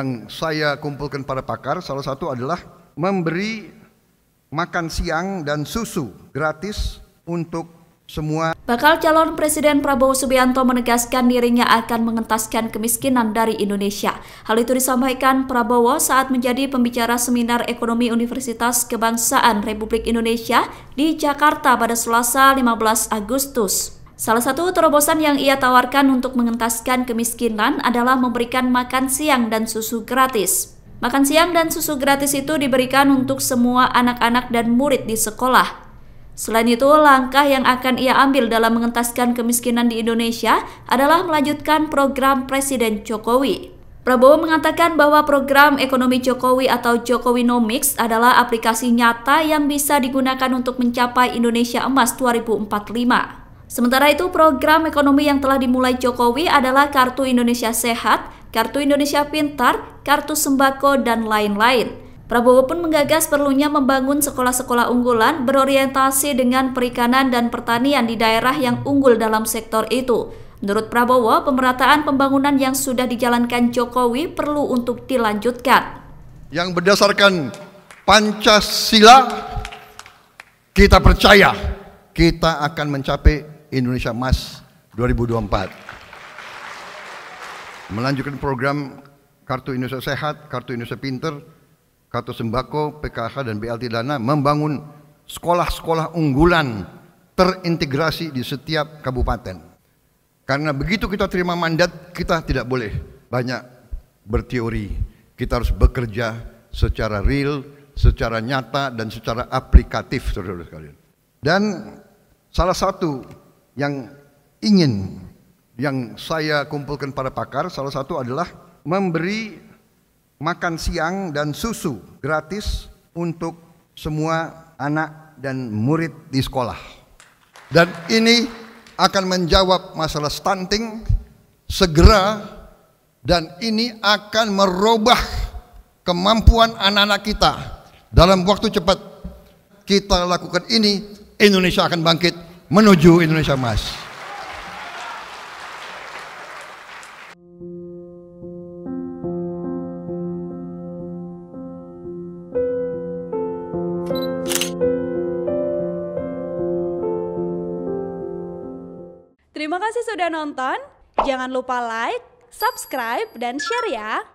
yang saya kumpulkan para pakar salah satu adalah memberi makan siang dan susu gratis untuk semua. Bakal calon Presiden Prabowo Subianto menegaskan dirinya akan mengentaskan kemiskinan dari Indonesia. Hal itu disampaikan Prabowo saat menjadi pembicara Seminar Ekonomi Universitas Kebangsaan Republik Indonesia di Jakarta pada Selasa 15 Agustus. Salah satu terobosan yang ia tawarkan untuk mengentaskan kemiskinan adalah memberikan makan siang dan susu gratis. Makan siang dan susu gratis itu diberikan untuk semua anak-anak dan murid di sekolah. Selain itu, langkah yang akan ia ambil dalam mengentaskan kemiskinan di Indonesia adalah melanjutkan program Presiden Jokowi. Prabowo mengatakan bahwa program ekonomi Jokowi atau Jokowi Nomics adalah aplikasi nyata yang bisa digunakan untuk mencapai Indonesia Emas 2045. Sementara itu, program ekonomi yang telah dimulai Jokowi adalah Kartu Indonesia Sehat, Kartu Indonesia Pintar, Kartu Sembako, dan lain-lain. Prabowo pun menggagas perlunya membangun sekolah-sekolah unggulan berorientasi dengan perikanan dan pertanian di daerah yang unggul dalam sektor itu. Menurut Prabowo, pemerataan pembangunan yang sudah dijalankan Jokowi perlu untuk dilanjutkan. Yang berdasarkan Pancasila, kita percaya kita akan mencapai Indonesia Emas 2024. Melanjutkan program Kartu Indonesia Sehat, Kartu Indonesia Pinter, Kartu Sembako, PKH dan BLT Dana membangun sekolah-sekolah unggulan terintegrasi di setiap kabupaten. Karena begitu kita terima mandat, kita tidak boleh banyak berteori. Kita harus bekerja secara real, secara nyata dan secara aplikatif saudara-saudara sekalian. Dan salah satu yang ingin yang saya kumpulkan para pakar salah satu adalah memberi makan siang dan susu gratis untuk semua anak dan murid di sekolah. Dan ini akan menjawab masalah stunting segera dan ini akan merubah kemampuan anak-anak kita dalam waktu cepat. Kita lakukan ini, Indonesia akan bangkit menuju Indonesia Emas. Terima kasih sudah nonton. Jangan lupa like, subscribe, dan share ya.